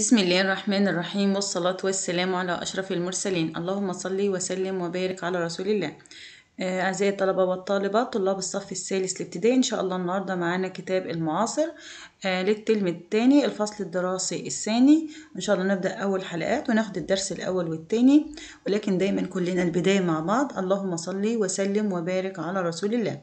بسم الله الرحمن الرحيم والصلاة والسلام على أشرف المرسلين اللهم صل وسلم وبارك على رسول الله آه، أعزائي الطلبة والطالبات طلاب الصف الثالث الابتدائي إن شاء الله النهاردة معانا كتاب المعاصر آه، للتلم الثاني الفصل الدراسي الثاني إن شاء الله نبدأ أول حلقات وناخد الدرس الأول والثاني ولكن دايما كلنا البداية مع بعض اللهم صل وسلم وبارك على رسول الله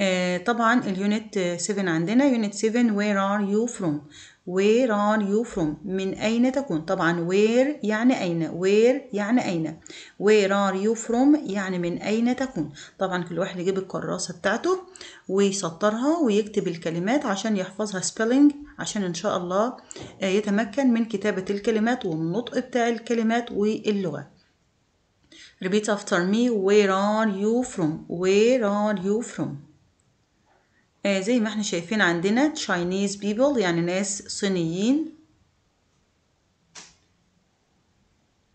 آه، طبعا اليونت 7 عندنا يونت 7 where are you from where are you from من أين تكون طبعا where يعني أين where يعني أين where are you from يعني من أين تكون طبعا كل واحد يجيب الكراسة بتاعته ويسطرها ويكتب الكلمات عشان يحفظها spelling عشان إن شاء الله آه، يتمكن من كتابة الكلمات والنطق بتاع الكلمات واللغة repeat after me where are you from where are you from آه زي ما احنا شايفين عندنا Chinese people يعني ناس صينيين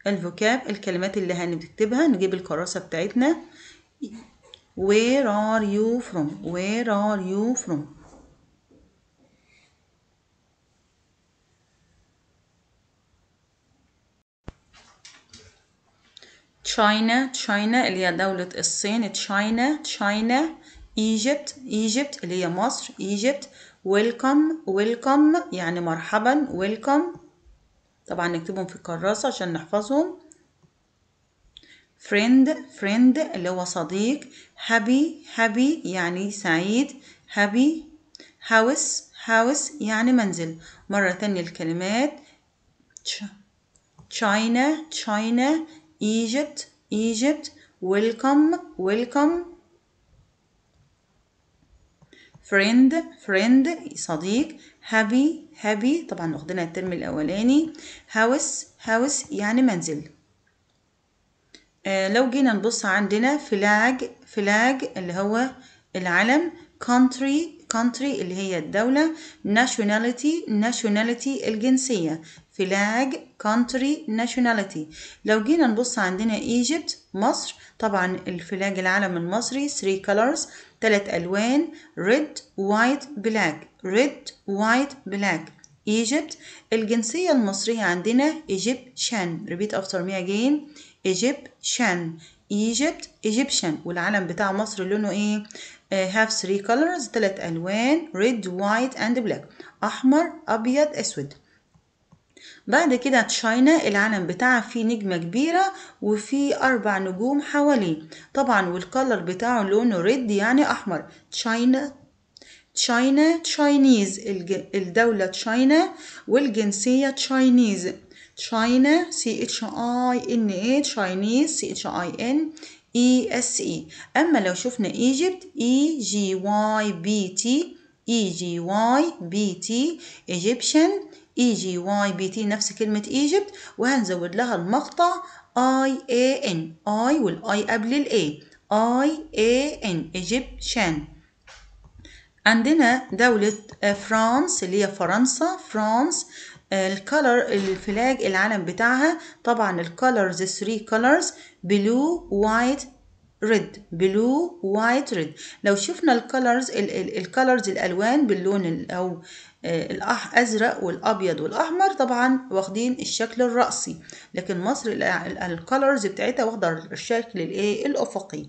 الفوكاب الكلمات اللي هنكتبها نجيب الكراسة بتاعتنا Where are you from Where are you from China China اللي هي دولة الصين China China Egypt Egypt اللي هي مصر Egypt welcome welcome يعني مرحبا welcome طبعا نكتبهم في الكراسة عشان نحفظهم friend friend اللي هو صديق happy happy يعني سعيد happy house house يعني منزل مرة تانية الكلمات China China Egypt Egypt welcome welcome friend friend صديق happy happy طبعا واخدينها الترم الأولاني house house يعني منزل آه لو جينا نبص عندنا flag flag اللي هو العلم country country اللي هي الدولة nationality nationality الجنسية فلاج كونتري ناشوناليتي لو جينا نبص عندنا ايجيبت مصر طبعا الفلاج العلم المصري ثري colors ثلاث الوان ريد وايت بلاك ريد وايت بلاك ايجيبت الجنسيه المصريه عندنا Egyptian ريبيت افتر مي اجين ايجيبشن ايجيبت ايجيبشن والعلم بتاع مصر لونه ايه هاف آه، ثري colors ثلاث الوان ريد وايت اند بلاك احمر ابيض اسود بعد كده تشاينا العلم بتاعها فيه نجمة كبيرة وفيه أربع نجوم حواليه طبعا والكلر بتاعه لونه ريد يعني أحمر تشاينا تشاينا تشاينيز الدولة تشاينا والجنسية تشاينيز تشاينا سي اتش اي ان اي تشاينيز سي اتش اي ان اي اس اي اما لو شفنا ايجيبت اي جي واي بي تي اي جي واي بي تي ايجيبشن اي جي واي بي تي نفس كلمة ايجيبت وهنزود لها المقطع اي اي ان اي والاي قبل الاي اي اي ان ايجيبشن عندنا دولة آه، فرانس اللي هي فرنسا فرانس آه، الكالر الفلاج العلم بتاعها طبعا الكالرز 3 كالرز بلو وايت ريد بلو وايت ريد لو شفنا الكالرز الكالرز الالوان باللون او آه، الأح أزرق والأبيض والأحمر طبعا واخدين الشكل الرأسي لكن مصر الكالرز بتاعتها واخدة الشكل الإيه الأفقي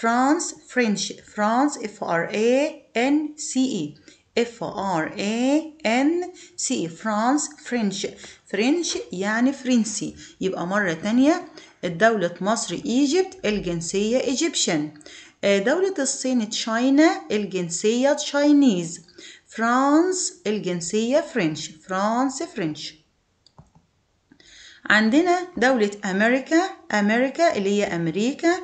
فرانس فرنش فرانس اف ار اي ان سي اي اف ار اي ان سي فرانس فرنش فرنش يعني فرنسي يبقى مرة ثانيه دولة مصر ايجيبت الجنسية ايجيبشن آه، دولة الصين تشاينا الجنسية تشاينيز فرانس الجنسية فرنش فرانس فرنش عندنا دولة أمريكا أمريكا اللي هي أمريكا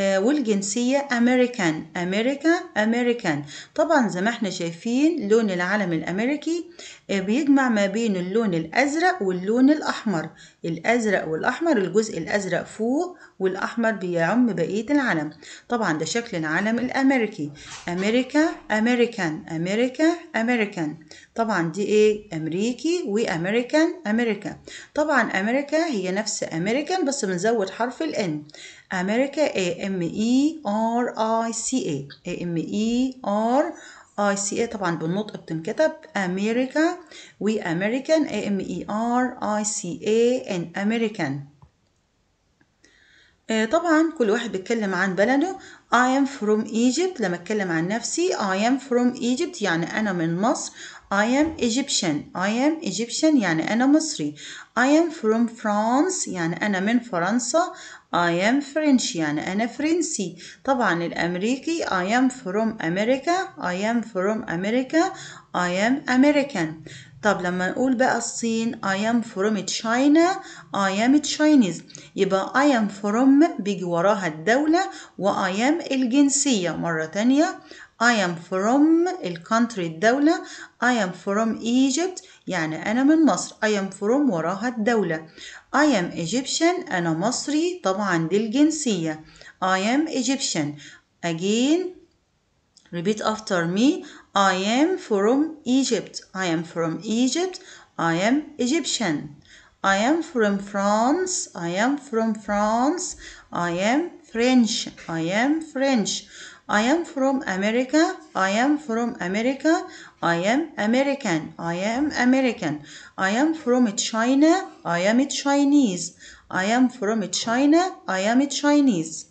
آه، والجنسية أمريكان أمريكا أمريكان طبعا زي ما احنا شايفين لون العلم الأمريكي آه، بيجمع ما بين اللون الأزرق واللون الأحمر الأزرق والأحمر الجزء الأزرق فوق والأحمر بيعم بقية العلم طبعا ده شكل العلم الأمريكي أمريكا أمريكان أمريكا أمريكان طبعا دي إيه أمريكي وأمريكان أمريكا طبعا أمريكا هي نفس أمريكان بس بنزود حرف الإن أمريكا A M E R I C A A M E R I C A طبعا بالنطق بتنكتب أمريكا و American A M E R I C A and American آه، طبعا كل واحد بيتكلم عن بلده I am from Egypt لما اتكلم عن نفسي I am from Egypt يعني أنا من مصر I am Egyptian I am Egyptian يعني أنا مصري I am from France يعني أنا من فرنسا I am French يعني أنا فرنسي طبعا الأمريكي I am from America I am from America I am American طب لما نقول بقى الصين I am from China I am Chinese يبقى I am from بيجي وراها الدولة و I am الجنسية مرة تانية I am from الكونتري الدولة I am from Egypt يعني أنا من مصر I am from وراها الدولة I am Egyptian أنا مصري طبعا دي الجنسية I am Egyptian again repeat after me I am from Egypt I am from Egypt I am Egyptian I am from France I am from France I am French I am French I am from America I am from America I am American. I am American. I am from China. I am Chinese. I am from China. I am Chinese.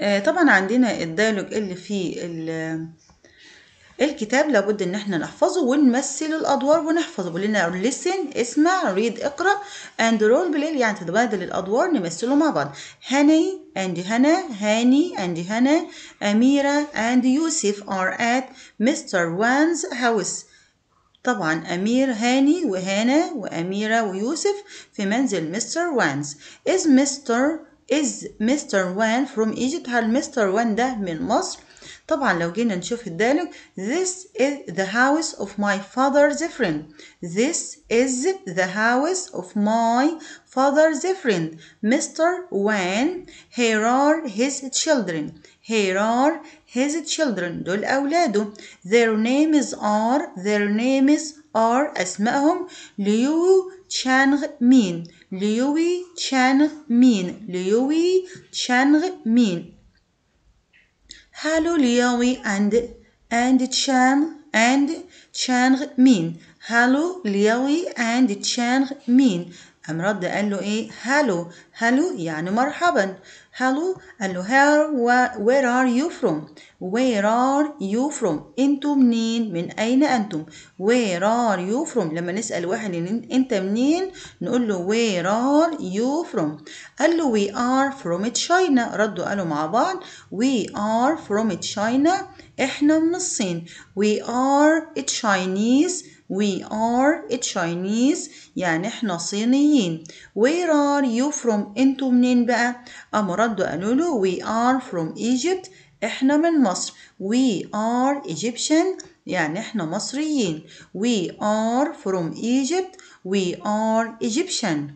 طبعا عندنا الديالوج اللي فيه الكتاب لابد ان احنا نحفظه ونمثل الادوار ونحفظه بيقول لنا listen اسمع read اقرا and role play يعني تتبادل الادوار نمثله مع بعض هاني and هنا هاني and هنا أميرة and يوسف are at Mr. Wan's house طبعا أمير هاني وهنا وأميرة ويوسف في منزل مستر وانز is مستر is مستر وان from Egypt هل مستر وان ده من مصر طبعا لو جينا نشوف الدالوج this is the house of my father's friend this is the house of my father's friend Mr. Wan here are his children here are his children دول أولاده their names are their names are أسمائهم ليو تشانغ مين ليوي تشانغ مين ليوي تشانغ مين Hello, لياوي عند and Chen and chan min حلو لياوي and chan min قام رد قال له ايه هالو هالو يعني مرحبا هالو قال له هير وير ار يو فروم وير ار يو فروم انتوا منين من اين انتم وير ار يو فروم لما نسال واحد انت منين نقول له وير ار يو فروم قال له وي ار فروم تشاينا ردوا قالوا مع بعض وي ار فروم تشاينا احنا من الصين وي ار تشاينيز We are Chinese يعني احنا صينيين Where are you from انتوا منين بقى قاموا ردوا قالوا له We are from Egypt احنا من مصر We are Egyptian يعني احنا مصريين We are from Egypt We are Egyptian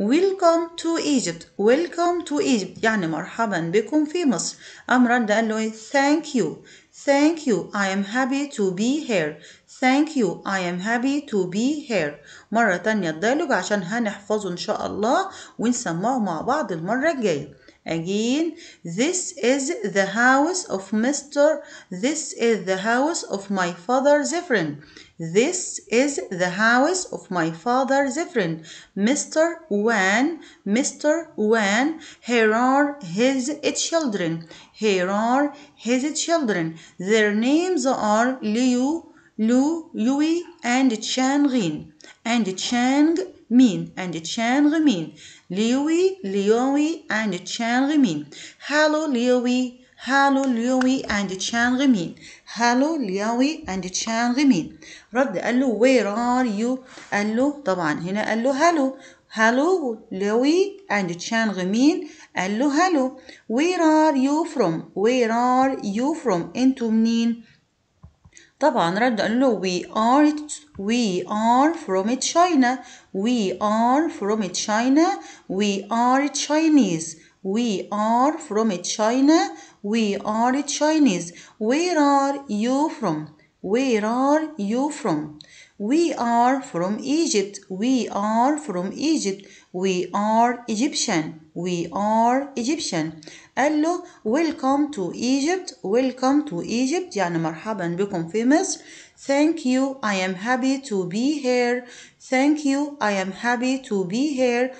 Welcome to Egypt. Welcome to Egypt. يعني مرحبا بكم في مصر. أم رد Thank you. Thank you. I am happy to be here. Thank you. I am happy to be here. مرة تانية الديالوج عشان هنحفظه إن شاء الله ونسمعه مع بعض المرة الجاية. Again, this is the house of Mr. This is the house of my father friend. This is the house of my father's friend, Mr. Wan. Mr. Wan, here are his children. Here are his children. Their names are Liu, Lu, Louis, and Chang Rin, and Chang Min, and Chang Min. Liu, Liu, and Chang Min. Hello, Liu. Hello ليوي and Chan Rimin. Hello ليوي and Chan Rimin. رد قال له where are you؟ قال له طبعا هنا قال له hello. Hello ليوي and Chan Rimin. قال له hello. Where are you from؟ Where are you from؟ انتوا منين؟ طبعا رد قال له we are we are from China we are from China we are Chinese we are from China. We are Chinese. Where are you from? Where are you from? We are from Egypt. We are from Egypt. We are Egyptian. We are Egyptian. Hello. welcome to Egypt. Welcome to Egypt. يعني مرحبا بكم في مصر. Thank you. I am happy to be here. Thank you. I am happy to be here.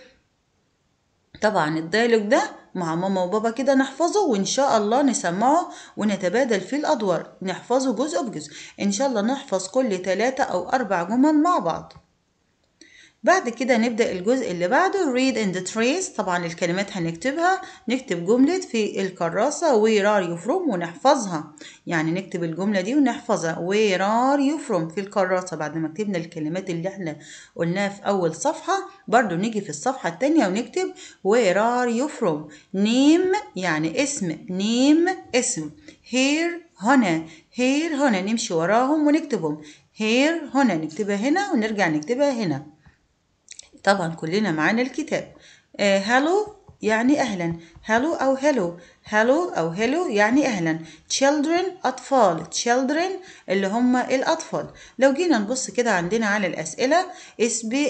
طبعا الدايلوج ده مع ماما وبابا كده نحفظه وإن شاء الله نسمعه ونتبادل فيه الأدوار نحفظه جزء بجزء إن شاء الله نحفظ كل ثلاثة أو أربع جمل مع بعض بعد كده نبدأ الجزء اللي بعده read and trace طبعا الكلمات هنكتبها نكتب جملة في الكراسة where are you from ونحفظها يعني نكتب الجملة دي ونحفظها where are you from في الكراسة بعد ما كتبنا الكلمات اللي احنا قلناها في أول صفحة برضو نيجي في الصفحة التانية ونكتب where are you from name يعني اسم name اسم here هنا here هنا نمشي وراهم ونكتبهم here هنا نكتبها هنا ونرجع نكتبها هنا طبعا كلنا معانا الكتاب هالو آه، يعني أهلا هالو أو هالو هالو أو هالو يعني أهلا children أطفال children اللي هم الأطفال لو جينا نبص كده عندنا على الأسئلة اس بي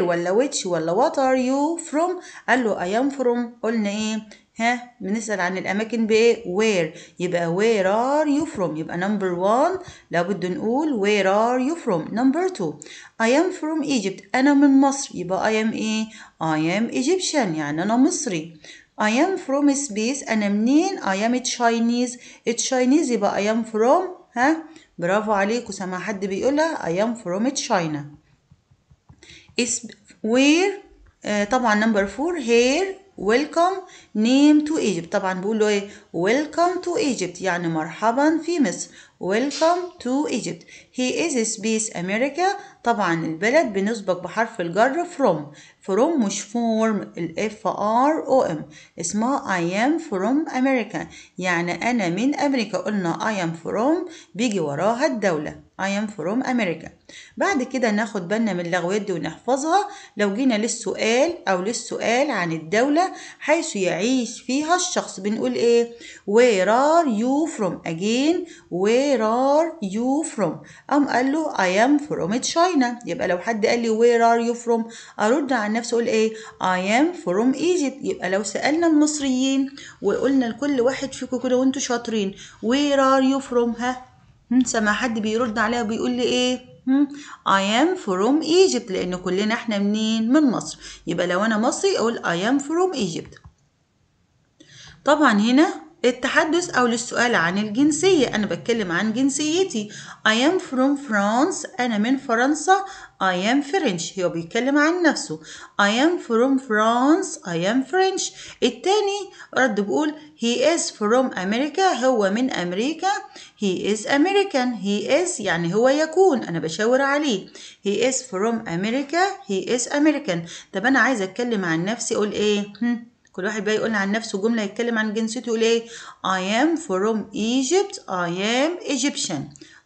uh, ولا ويتش ولا وات ار يو فروم قال له اي ام فروم قلنا إيه ها بنسأل عن الأماكن بإيه where يبقى where are you from يبقى number one لابد نقول where are you from number two I am from Egypt أنا من مصر يبقى I am إيه I am Egyptian يعني أنا مصري I am from space أنا منين I am Chinese Chinese يبقى I am from ها برافو عليكم سامع حد بيقولها I am from China Is where آه طبعا number four here ويلكم نيم تو ايجيبت طبعا بقول له ايه ويلكم تو ايجيبت يعني مرحبا في مصر ويلكم تو ايجيبت هي از سبيس امريكا طبعا البلد بنسبق بحرف الجر فروم from مش form الاف ار او ام اسمها I am from America يعني أنا من أمريكا قلنا I am from بيجي وراها الدولة I am from America بعد كده ناخد بالنا من اللغويات دي ونحفظها لو جينا للسؤال أو للسؤال عن الدولة حيث يعيش فيها الشخص بنقول إيه where are you from again where are you from قام قال له I am from China يبقى لو حد قال لي where are you from أرد عن عن نفسه يقول ايه I am from Egypt يبقى لو سألنا المصريين وقلنا لكل واحد فيكم كده وانتوا شاطرين where are you from ها سمع حد بيرد عليها وبيقول لي ايه I am from Egypt لأن كلنا احنا منين من مصر يبقى لو أنا مصري أقول I am from Egypt طبعا هنا للتحدث أو للسؤال عن الجنسية أنا بتكلم عن جنسيتي I am from France أنا من فرنسا I am French هو بيتكلم عن نفسه I am from France I am French التاني رد بقول he is from America هو من أمريكا he is American he is يعني هو يكون أنا بشاور عليه he is from America he is American طب أنا عايزة أتكلم عن نفسي أقول إيه؟ كل واحد بقى يقول عن نفسه جملة يتكلم عن جنسيته يقول ايه I am from Egypt I am Egyptian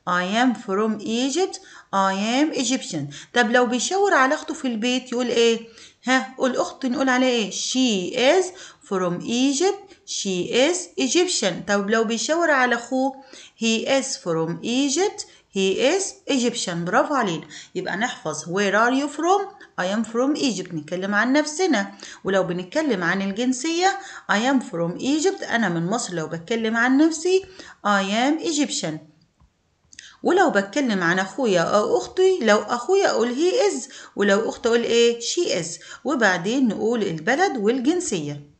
I am from Egypt I am Egyptian طب لو بيشاور على اخته في البيت يقول ايه ها قول اخت نقول عليها ايه she is from Egypt she is Egyptian طب لو بيشاور على اخوه he is from Egypt هي is Egyptian برافو علينا يبقى نحفظ where are you from I am from Egypt نتكلم عن نفسنا ولو بنتكلم عن الجنسية I am from Egypt أنا من مصر لو بتكلم عن نفسي I am Egyptian ولو بتكلم عن اخويا او اختي لو اخويا اقول هي از ولو اختي اقول ايه شي از وبعدين نقول البلد والجنسيه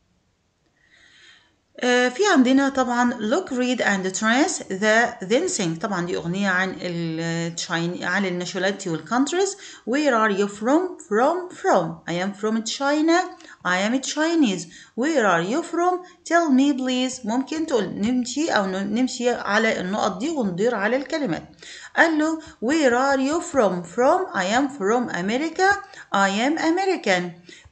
في عندنا طبعا look read and trace the then sing طبعا دي أغنية عن التشاين عن الناشوناليتي والكونتريز where are you from from from I am from China I am Chinese where are you from tell me please ممكن تقول نمشي أو نمشي على النقط دي وندير على الكلمات قال له where are you from from I am from America I am American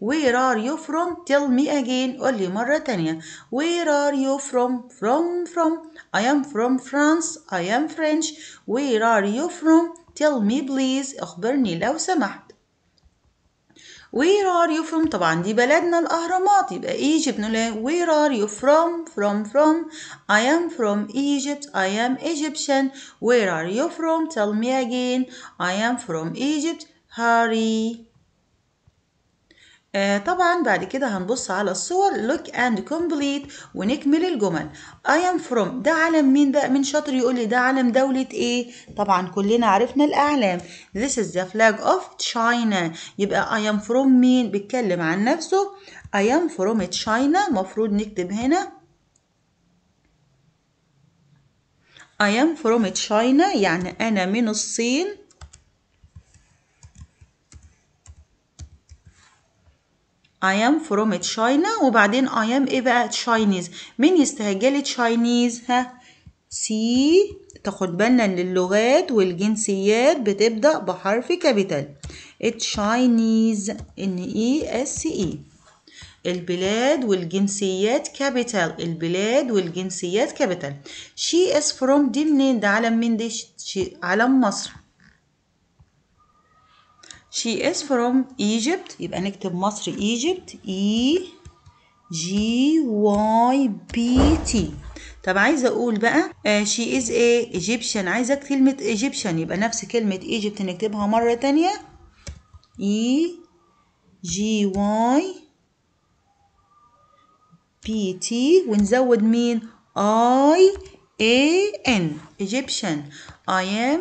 where are you from tell me again قول لي مرة تانية where are you from from from I am from France I am French where are you from tell me please اخبرني لو سمحت where are you from طبعا دي بلدنا الأهرامات يبقى Egypt نقول where are you from from from I am from Egypt I am Egyptian where are you from tell me again I am from Egypt hurry آه، طبعا بعد كده هنبص على الصور look and complete ونكمل الجمل I am from ده علم مين بقى من شاطر يقول لي ده علم دولة ايه طبعا كلنا عرفنا الأعلام this is the flag of China يبقى I am from مين بيتكلم عن نفسه I am from China مفروض نكتب هنا I am from China يعني أنا من الصين I am from China وبعدين I am إيه بقى Chinese مين يستهجلي Chinese ها سي تاخد بالنا ان اللغات والجنسيات بتبدأ بحرف كابيتال Chinese N E S E البلاد والجنسيات كابيتال البلاد والجنسيات كابيتال she is from دي منين ده علم مين دي علم مصر شي از فروم ايجيبت يبقى نكتب مصر ايجيبت اي جي واي بي تي طب عايزه اقول بقى شي از ايه ايجيبشن عايزه كلمه ايجيبشن يبقى نفس كلمه ايجيبت نكتبها مره تانية اي جي واي بي تي ونزود مين اي اي ان ايجيبشن اي ام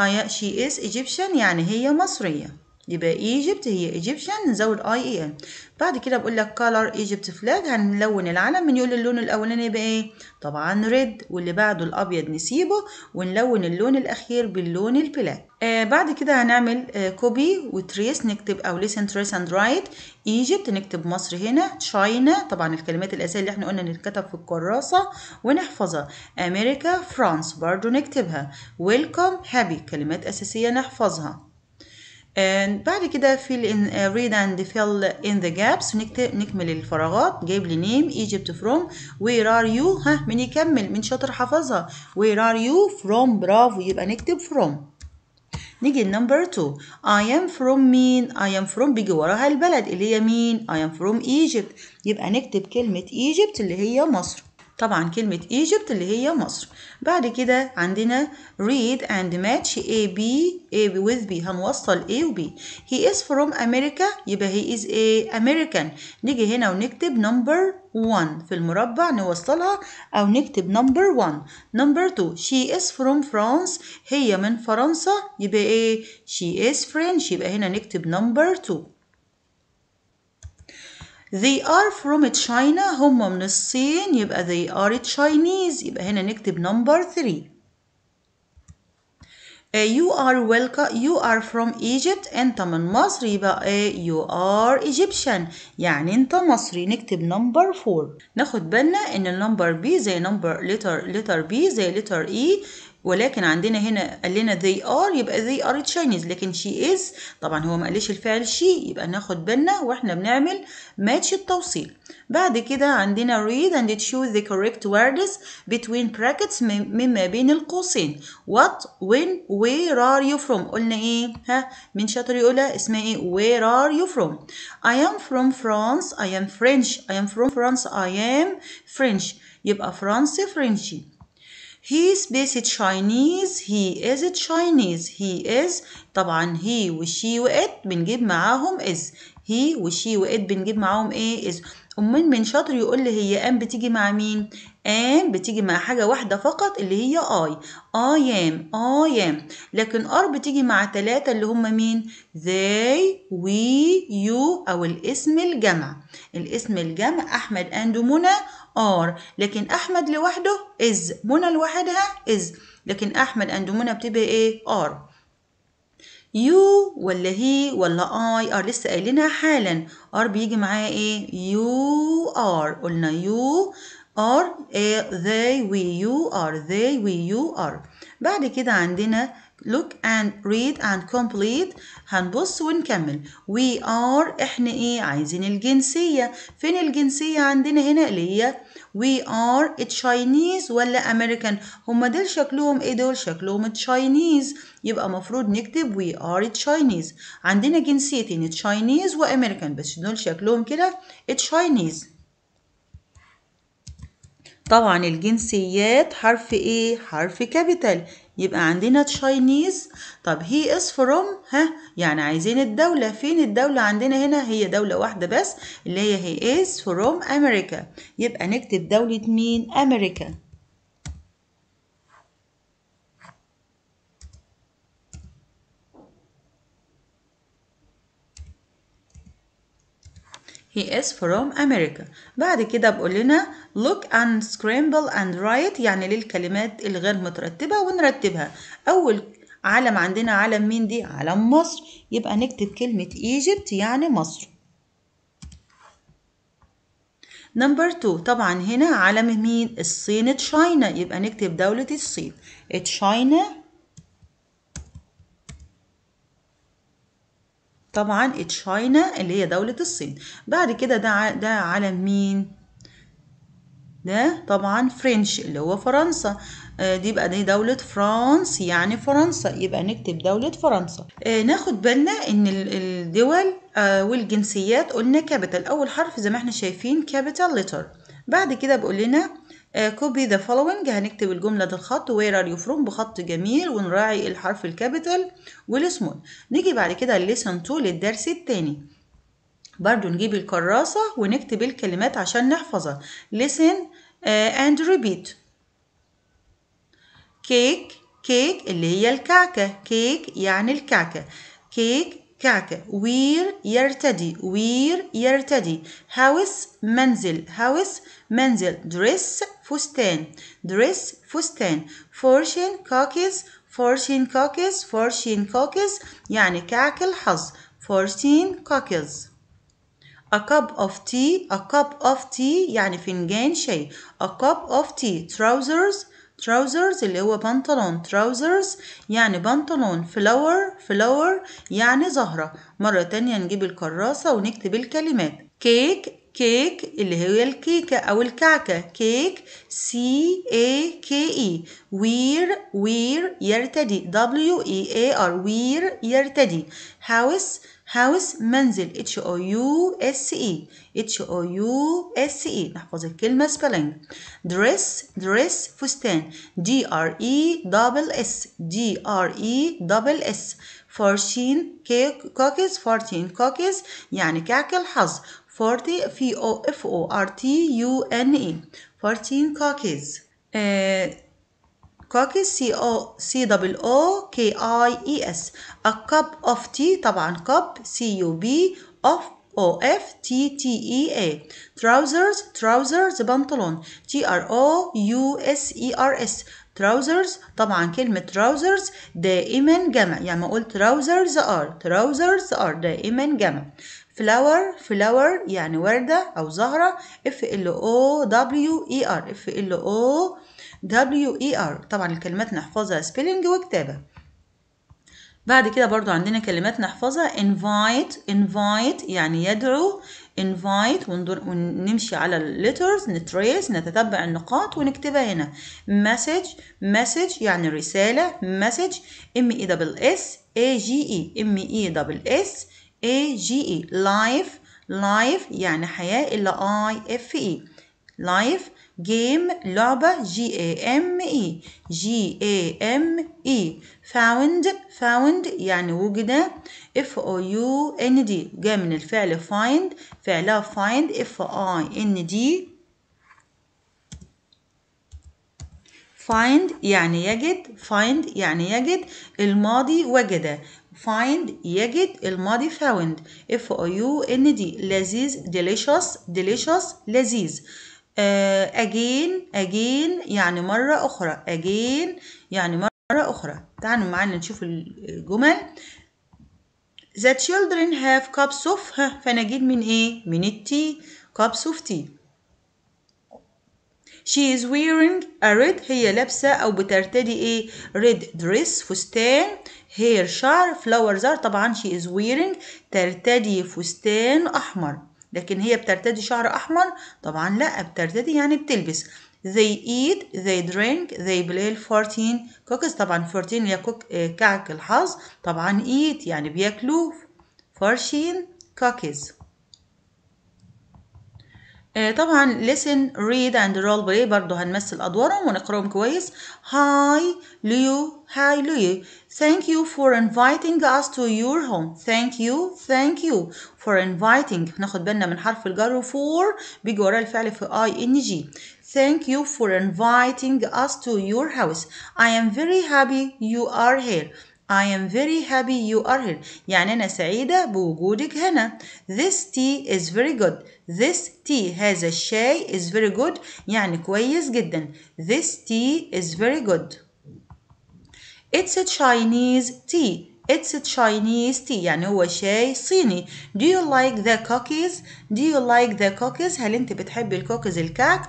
اي شي از ايجيبشن يعني هي مصريه يبقى ايجيبت هي ايجيبشن نزود اي اي ان بعد كده بقول لك كلر ايجيبت فلاج هنلون العلم يقول اللون الاولاني يبقى ايه طبعا ريد واللي بعده الابيض نسيبه ونلون اللون الاخير باللون البلاك آه بعد كده هنعمل آه كوبي وتريس نكتب او ليسن تريس اند رايت ايجيبت نكتب مصر هنا تشاينا طبعا الكلمات الاساسيه اللي احنا قلنا نتكتب في الكراسه ونحفظها امريكا فرانس برضو نكتبها ويلكم هابي كلمات اساسيه نحفظها بعد كده fill in uh, read and fill in the gaps نكمل الفراغات جايب لي name Egypt from where are you ها من يكمل من شاطر حفظها where are you from برافو يبقى نكتب from نيجي النمبر 2 I am from مين I am from بيجي وراها البلد اللي هي مين I am from Egypt يبقى نكتب كلمة Egypt اللي هي مصر طبعا كلمة Egypt اللي هي مصر بعد كده عندنا read and match A B A with B هنوصل A و B he is from America يبقى he is a American نيجي هنا ونكتب number one في المربع نوصلها أو نكتب number one number two she is from France هي من فرنسا يبقى ايه she is French يبقى هنا نكتب number two they are from China هم من الصين يبقى they are Chinese يبقى هنا نكتب number 3 you are welcome you are from Egypt انت من مصر يبقى you are Egyptian يعني انت مصري نكتب number 4 ناخد بالنا ان number B زي number letter letter B زي letter E ولكن عندنا هنا قال لنا they are يبقى they are Chinese لكن she is طبعا هو ما قالش الفعل she يبقى ناخد بالنا واحنا بنعمل ماتش التوصيل بعد كده عندنا read and choose the correct words between brackets مما بين القوسين what when where are you from قلنا ايه ها مين شاطر يقولها اسمها ايه where are you from I am from France I am French I am from France I am French يبقى فرنسي فرنشي هي سبيس تشاينيز هي از تشاينيز هي از طبعا هي وشي وات بنجيب معاهم از هي وشي وات بنجيب معاهم ايه از امال من شاطر يقول لي هي ام بتيجي مع مين ام بتيجي مع حاجة واحدة فقط اللي هي اي اي ام اي ام لكن ار بتيجي مع تلاتة اللي هم مين ذي وي يو او الاسم الجمع الاسم الجمع احمد اند منى ار لكن احمد لوحده از منى لوحدها از لكن احمد اند منى بتبقى ايه ار يو ولا هي ولا اي ار لسه قايلينها حالا ار بيجي معاه ايه يو ار قلنا يو are they we you are they we you are بعد كده عندنا look and read and complete هنبص ونكمل we are احنا ايه عايزين الجنسية فين الجنسية عندنا هنا اللي هي we are Chinese ولا American هما دول شكلهم ايه دول شكلهم Chinese يبقى مفروض نكتب we are Chinese عندنا جنسيتين Chinese وامريكان بس دول شكلهم كده Chinese طبعا الجنسيات حرف ايه حرف كابيتال يبقى عندنا تشاينيز طب هي از فروم ها يعني عايزين الدولة فين الدولة عندنا هنا هي دولة واحدة بس اللي هي هي از فروم امريكا يبقى نكتب دولة مين امريكا He is from America. بعد كده بقول لنا look and scramble and write يعني للكلمات الغير مترتبة ونرتبها. أول علم عندنا علم مين دي؟ علم مصر. يبقى نكتب كلمة Egypt يعني مصر. نمبر تو طبعا هنا علم مين؟ الصين تشاينا يبقى نكتب دولة الصين. تشاينا طبعا إيه تشاينا اللي هي دولة الصين بعد كده ده ده علم مين ده طبعا فرنش اللي هو فرنسا آه دي يبقى دي دولة فرانس يعني فرنسا يبقى نكتب دولة فرنسا آه ناخد بالنا ان الدول آه والجنسيات قلنا كابيتال اول حرف زي ما احنا شايفين كابيتال لتر بعد كده بقول لنا كوبي ذا فولوينج هنكتب الجملة ده الخط وير ار يو فروم بخط جميل ونراعي الحرف الكابيتال والسمول نيجي بعد كده الليسن 2 للدرس التاني برضو نجيب الكراسة ونكتب الكلمات عشان نحفظها listen uh, and repeat كيك كيك اللي هي الكعكة كيك يعني الكعكة cake كعكة وير يرتدي وير يرتدي هاوس منزل هاوس منزل دريس فستان دريس فستان فورشين كوكيز فورشين كوكيز فورشين كوكيز يعني كعك الحظ فورشين كوكيز a cup of tea a cup of tea يعني فنجان شاي a cup of tea trousers trousers اللي هو بنطلون trousers يعني بنطلون flower flower يعني زهرة مرة تانية نجيب الكراسة ونكتب الكلمات كيك كيك اللي هي الكيكة أو الكعكة كيك سي A K E وير وير يرتدي W E A R وير يرتدي هاوس هاوس منزل اتش او يو اس اي اتش او يو اس اي نحفظ الكلمه spelling دريس دريس فستان دي ار اي دبل اس دي ار اي دبل اس فورشين كوكيز فورتين كوكيز يعني كعك الحظ فورتي في او اف او ار تي يو ان اي فورتين كوكيز آه، كوكيز سي او سي دبل او كي اي اي اس a cup of tea طبعا cup سي يو بي of O F T T E A trousers trousers بنطلون T R O U S E R S trousers طبعا كلمة trousers دائما جمع يعني ما أقول trousers are trousers are دائما جمع flower flower يعني وردة أو زهرة F L O W E R F L O WER طبعا الكلمات نحفظها spelling وكتابة بعد كده برضو عندنا كلمات نحفظها invite invite يعني يدعو invite وندر ونمشي على letters نتريس نتتبع النقاط ونكتبها هنا message message يعني رسالة message m e double s a g e m e double s a g e life life يعني حياة إلا i f e life جيم لعبة جي اي ام اي جي اي ام اي فاوند فاوند يعني وجد اف او يو ان دي جاء من الفعل فايند فعلها فايند اف اي ان دي find يعني يجد find يعني يجد الماضي وجد find يجد الماضي found f o u n d لذيذ delicious delicious لذيذ آه، أجين أجين يعني مرة أخرى أجين يعني مرة أخرى تعالوا معانا نشوف الجمل The children have cups of ها فأنا من إيه؟ من التي cups of tea She is wearing a red هي لابسة أو بترتدي إيه؟ red dress فستان hair شعر flowers are طبعا she is wearing ترتدي فستان أحمر لكن هي بترتدي شعر أحمر طبعا لا بترتدي يعني بتلبس they eat they drink they play 14 cookies طبعا 14 هي آه، كعك الحظ طبعا eat يعني بياكلوه 14 cookies طبعا listen read and role play برضو هنمثل أدوارهم ونقراهم كويس hi ليو hi ليو thank you for inviting us to your home thank you thank you for inviting ناخد بالنا من حرف الجر for بيجي وراء الفعل في ing thank you for inviting us to your house I am very happy you are here I am very happy you are here يعني أنا سعيدة بوجودك هنا This tea is very good This tea هذا الشاي is very good يعني كويس جدا This tea is very good It's a Chinese tea It's a Chinese tea يعني هو شاي صيني Do you like the cookies? Do you like the cookies? هل أنت بتحبي الكوكيز الكعك؟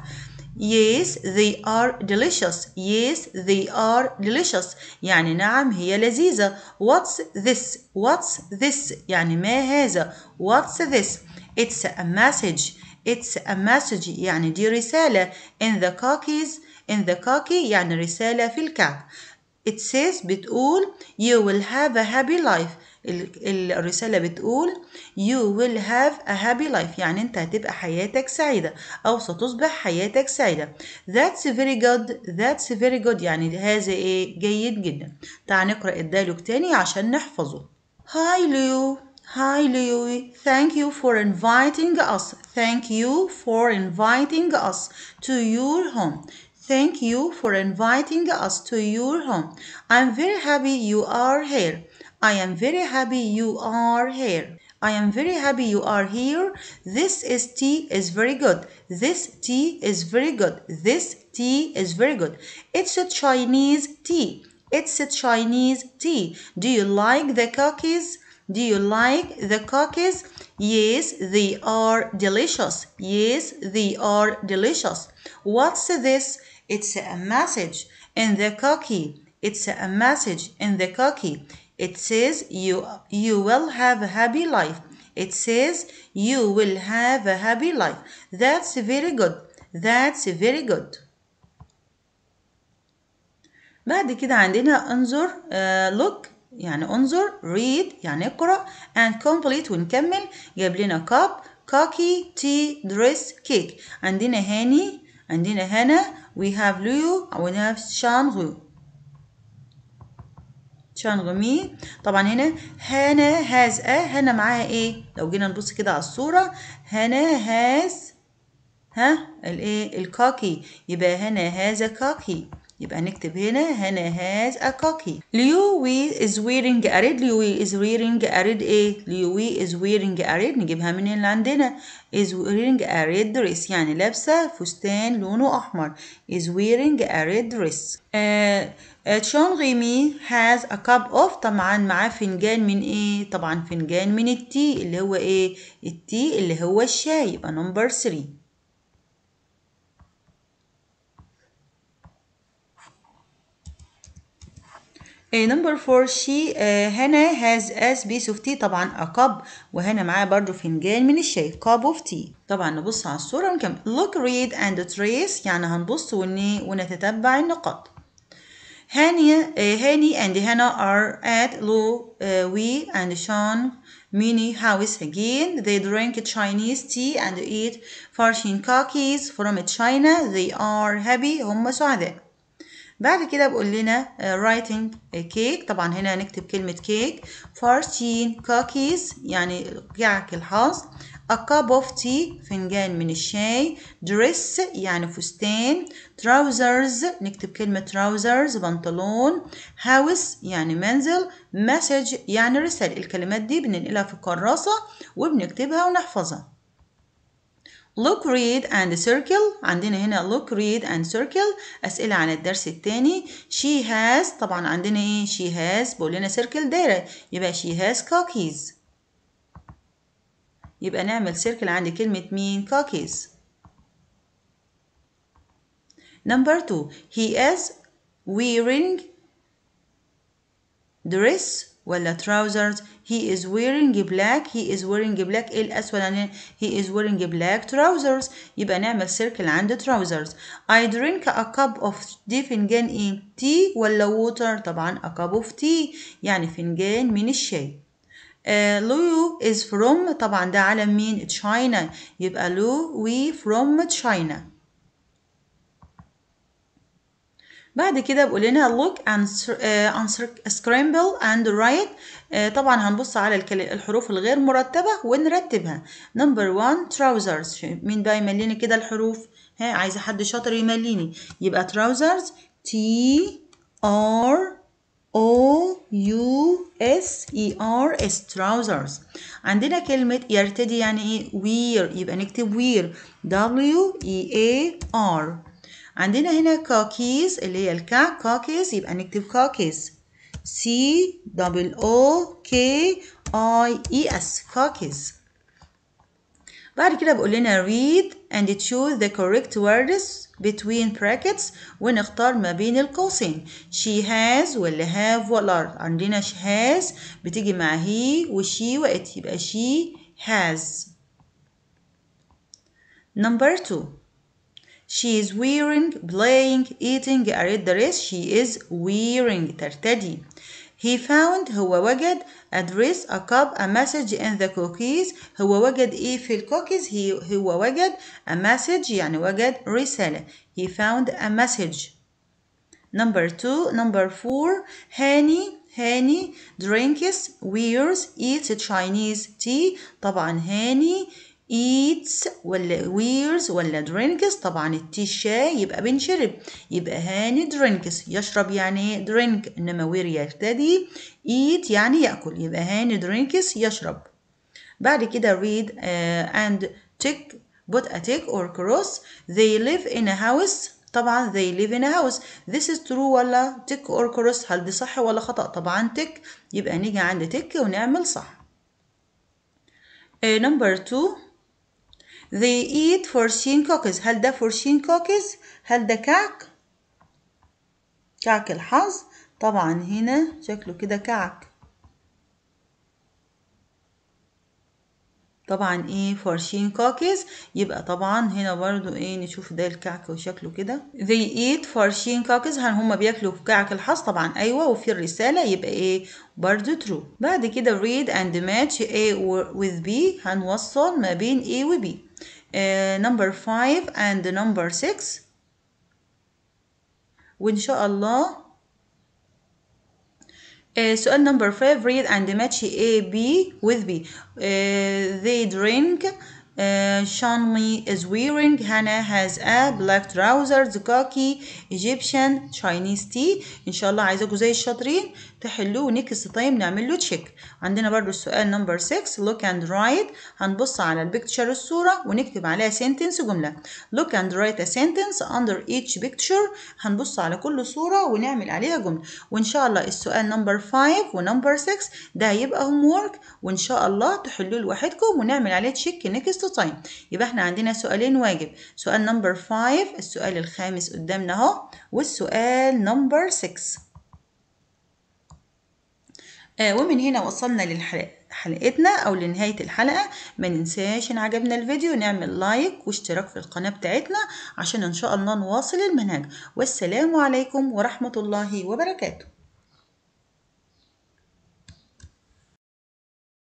Yes, they are delicious. Yes, they are delicious. يعني نعم هي لذيذة. What's this? What's this? يعني ما هذا؟ What's this? It's a message. It's a message يعني دي رسالة. In the cookies, in the cookie يعني رسالة في الكعك. It says بتقول you will have a happy life. الرسالة بتقول you will have a happy life يعني انت هتبقى حياتك سعيدة او ستصبح حياتك سعيدة that's very good that's very good يعني هذا ايه جيد جدا تعال نقرأ الديالوج تاني عشان نحفظه hi Leo Hi Louis, thank you for inviting us. Thank you for inviting us to your home. Thank you for inviting us to your home. I'm very happy you are here. I am very happy you are here. I am very happy you are here. This is tea is very good. This tea is very good. This tea is very good. It's a Chinese tea. It's a Chinese tea. Do you like the cookies? Do you like the cookies? Yes, they are delicious. Yes, they are delicious. What's this? It's a message in the cookie. It's a message in the cookie. It says you, you will have a happy life. It says you will have a happy life. That's very good. That's very good. بعد كده عندنا انظر uh, look يعني انظر read يعني اقرأ and complete ونكمل جاب لنا cup coffee tea dress cake عندنا هاني عندنا هنا we have Liu we have Shanghu تشانغ مي طبعا هنا هانا هاز ا هانا معاها ايه لو جينا نبص كده على الصوره هانا هاز ها الايه الكاكي يبقى هانا هاز كاكي يبقى نكتب هنا هانا هاز ا كاكي ليوي از ويرينج ا ريد ليوي از ويرينج ا ريد ايه ليوي از ويرينج ا ريد نجيبها منين اللي عندنا از ويرينج ا ريد دريس يعني لابسه فستان لونه احمر از ويرينج ا ريد دريس آه آه، تشون ريمي هاز ا كاب اوف طبعا معاه فنجان من ايه طبعا فنجان من التي اللي هو ايه التي اللي هو الشاي يبقى نمبر 3 نمبر فور شي هنا هاز اس بيس اوف تي طبعا اكب وهنا معاه برضو فنجان من الشاي كاب اوف تي طبعا نبص على الصوره ونكمل لوك ريد اند تريس يعني هنبص ونتتبع النقاط Henny, Hani uh, and Hannah are at Lu uh, Wei and Sean Mini house again. They drink Chinese tea and eat fortune cookies from China. They are happy هم سعداء. بعد كده بقول لنا uh, writing cake طبعا هنا نكتب كلمة cake fortune cookies يعني كعك الحظ A cup of tea فنجان من الشاي dress يعني فستان trousers نكتب كلمة trousers بنطلون house يعني منزل message يعني رسالة الكلمات دي بننقلها في الكراسة وبنكتبها ونحفظها look read and circle عندنا هنا look read and circle أسئلة عن الدرس التاني she has طبعا عندنا ايه she has بقول لنا circle دايرة يبقى she has cookies يبقى نعمل سيركل عند كلمة مين cookies number two he is wearing dress ولا trousers he is wearing black he is wearing black ايه الاسود يعني he is wearing black trousers يبقى نعمل سيركل عند trousers I drink a cup of دي فنجان ايه تي ولا water طبعا a cup of tea يعني فنجان من الشاي لو از فروم طبعا ده علم مين تشاينا يبقى لو وي فروم تشاينا بعد كده بيقول لنا look and سكرامبل آه، and write آه، طبعا هنبص على الحروف الغير مرتبة ونرتبها نمبر 1 تراوزرز مين بقى يمليني كده الحروف ها عايزة حد شاطر يمليني يبقى تراوزرز تي ار O U S E R S trousers. عندنا كلمة يرتدي يعني wear يبقى نكتب wear W E A R. عندنا هنا khakis اللي هي الكا khakis يبقى نكتب khakis C O O K I E S khakis. بعد كده بقول لنا read and choose the correct words between brackets ونختار ما بين القوسين she has واللي have are عندنا she has بتيجي مع he وشي وات يبقى she has number two she is wearing playing eating read the rest she is wearing ترتدي He found هو وجد address a cup a message in the cookies هو وجد ايه في الكوكيز he هو وجد a message يعني وجد رسالة he found a message number two number four Honey. Honey. drinks wears eats Chinese tea طبعا هاني eats ولا wears ولا drinks طبعا التي الشاي يبقى بنشرب يبقى هاني drinks يشرب يعني drink إنما wear يرتدي eat يعني يأكل يبقى هاني drinks يشرب بعد كده read uh, and tick put a tick or cross they live in a house طبعا they live in a house this is true ولا tick or cross هل دي صح ولا خطأ طبعا tick يبقى نيجي عند tick ونعمل صح uh, number 2 they eat fortune cookies هل ده fortune cookies هل ده كعك كعك الحظ طبعا هنا شكله كده كعك طبعا ايه فورشين كوكيز يبقى طبعا هنا برضو ايه نشوف ده الكعك وشكله كده they eat فورشين كوكيز هل هم بياكلوا في كعك الحظ طبعا ايوه وفي الرساله يبقى ايه برضو true بعد كده read and match A with B هنوصل ما بين A و B Uh, number 5 and number 6 وإن شاء الله سؤال number 5 read and match A B with B uh, they drink uh, Shanli is wearing Hannah has a black trousers khaki Egyptian Chinese tea إن شاء الله عايزاكم زي الشاطرين تحلوه نكست تايم نعمل له تشيك عندنا برضو السؤال نمبر 6 لوك اند رايت هنبص على البيكتشر الصورة ونكتب عليها سنتنس جملة لوك اند رايت ا سنتنس اندر ايتش بيكتشر هنبص على كل صورة ونعمل عليها جملة وإن شاء الله السؤال نمبر 5 ونمبر 6 ده هيبقى هوم وورك وإن شاء الله تحلوه لوحدكم ونعمل عليه تشيك نكست تايم يبقى احنا عندنا سؤالين واجب سؤال نمبر 5 السؤال الخامس قدامنا اهو والسؤال نمبر 6 آه ومن هنا وصلنا لحلقتنا او لنهايه الحلقه ما ننساش ان عجبنا الفيديو نعمل لايك واشتراك في القناه بتاعتنا عشان ان شاء الله نواصل المنهج والسلام عليكم ورحمه الله وبركاته